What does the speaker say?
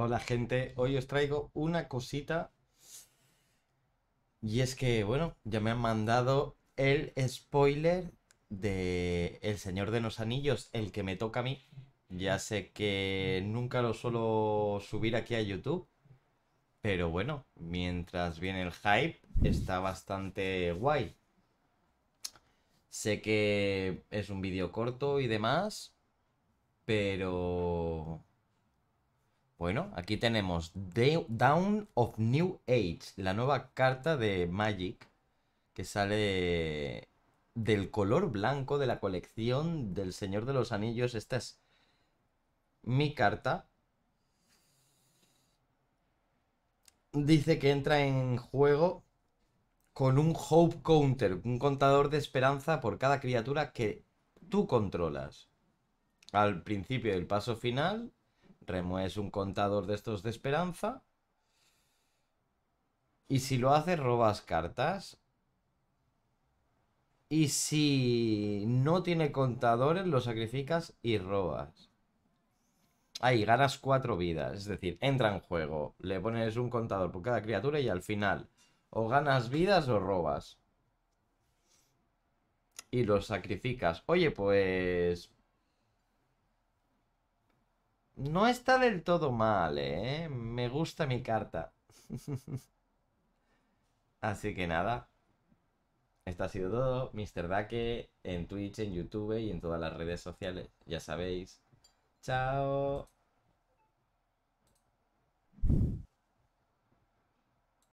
Hola gente, hoy os traigo una cosita y es que, bueno, ya me han mandado el spoiler de El Señor de los Anillos, el que me toca a mí. Ya sé que nunca lo suelo subir aquí a YouTube, pero bueno, mientras viene el hype, está bastante guay. Sé que es un vídeo corto y demás, pero bueno, aquí tenemos Down of New Age, la nueva carta de Magic que sale del color blanco de la colección del Señor de los Anillos. Esta es mi carta. Dice que entra en juego con un Hope Counter, un contador de esperanza por cada criatura que tú controlas. Al principio del paso final Remo es un contador de estos de esperanza. Y si lo haces, robas cartas. Y si no tiene contadores, lo sacrificas y robas. Ahí, ganas cuatro vidas. Es decir, entra en juego. Le pones un contador por cada criatura y al final o ganas vidas o robas. Y los sacrificas. Oye, pues no está del todo mal, ¿eh? Me gusta mi carta. Así que nada. Esto ha sido todo. Mr. Daque en Twitch, en YouTube y en todas las redes sociales. Ya sabéis. Chao.